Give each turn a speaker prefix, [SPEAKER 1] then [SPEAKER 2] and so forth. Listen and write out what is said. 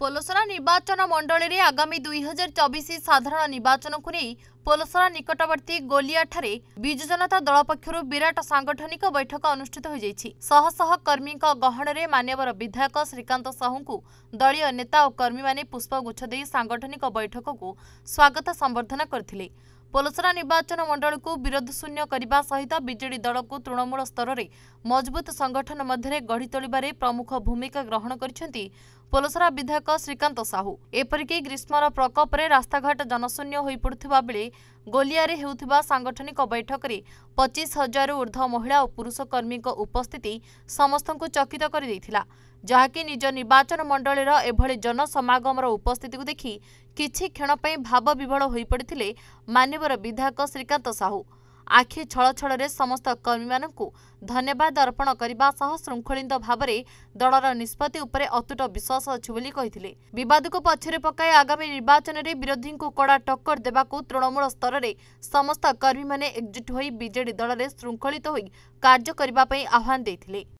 [SPEAKER 1] ପୋଲସରା ନିର୍ବାଚନ ମଣ୍ଡଳୀରେ ଆଗାମୀ ଦୁଇହଜାର ଚବିଶ ସାଧାରଣ ନିର୍ବାଚନକୁ ନେଇ ପୋଲସରା ନିକଟବର୍ତ୍ତୀ ଗୋଲିଆଠାରେ ବିଜୁ ଜନତା ଦଳ ପକ୍ଷରୁ ବିରାଟ ସାଙ୍ଗଠନିକ ବୈଠକ ଅନୁଷ୍ଠିତ ହୋଇଯାଇଛି ଶହଶହ କର୍ମୀଙ୍କ ଗହଣରେ ମାନ୍ୟବର ବିଧାୟକ ଶ୍ରୀକାନ୍ତ ସାହୁଙ୍କୁ ଦଳୀୟ ନେତା ଓ କର୍ମୀମାନେ ପୁଷ୍ପଗୁଚ୍ଛ ଦେଇ ସାଙ୍ଗଠନିକ ବୈଠକକୁ ସ୍ୱାଗତ ସମ୍ବର୍ଦ୍ଧନା କରିଥିଲେ ପୋଲସରା ନିର୍ବାଚନ ମଣ୍ଡଳୀକୁ ବିରୋଧଶୂନ୍ୟ କରିବା ସହିତ ବିଜେଡି ଦଳକୁ ତୃଣମୂଳ ସ୍ତରରେ ମଜବୁତ ସଙ୍ଗଠନ ମଧ୍ୟରେ ଗଢ଼ି ତୋଳିବାରେ ପ୍ରମୁଖ ଭୂମିକା ଗ୍ରହଣ କରିଛନ୍ତି ପୋଲସରା ବିଧାୟକ ଶ୍ରୀକାନ୍ତ ସାହୁ ଏପରିକି ଗ୍ରୀଷ୍ମର ପ୍ରକୋପରେ ରାସ୍ତାଘାଟ ଜନଶୂନ୍ୟ ହୋଇପଡ଼ୁଥିବା ବେଳେ ଗୋଲିଆରେ ହେଉଥିବା ସାଙ୍ଗଠନିକ ବୈଠକରେ ପଚିଶ ହଜାରରୁ ଉର୍ଦ୍ଧ୍ୱ ମହିଳା ଓ ପୁରୁଷ କର୍ମୀଙ୍କ ଉପସ୍ଥିତି ସମସ୍ତଙ୍କୁ ଚକିତ କରିଦେଇଥିଲା ଯାହାକି ନିଜ ନିର୍ବାଚନ ମଣ୍ଡଳୀର ଏଭଳି ଜନସମାଗମର ଉପସ୍ଥିତିକୁ ଦେଖି କିଛି କ୍ଷଣ ପାଇଁ ଭାବ ବିଭଳ ହୋଇପଡ଼ିଥିଲେ ମାନ୍ୟବର ବିଧାୟକ ଶ୍ରୀକାନ୍ତ ସାହୁ ଆଖି ଛଳ ଛଳରେ ସମସ୍ତ କର୍ମୀମାନଙ୍କୁ ଧନ୍ୟବାଦ ଅର୍ପଣ କରିବା ସହ ଶୃଙ୍ଖଳିତ ଭାବରେ ଦଳର ନିଷ୍ପତ୍ତି ଉପରେ ଅତୁଟ ବିଶ୍ୱାସ ଅଛି ବୋଲି କହିଥିଲେ ବିବାଦକୁ ପଛରେ ପକାଇ ଆଗାମୀ ନିର୍ବାଚନରେ ବିରୋଧୀଙ୍କୁ କଡ଼ା ଟକ୍କର ଦେବାକୁ ତୃଣମୂଳ ସ୍ତରରେ ସମସ୍ତ କର୍ମୀମାନେ ଏକଜୁଟ ହୋଇ ବିଜେଡି ଦଳରେ ଶୃଙ୍ଖଳିତ ହୋଇ କାର୍ଯ୍ୟ କରିବା ପାଇଁ ଆହ୍ୱାନ ଦେଇଥିଲେ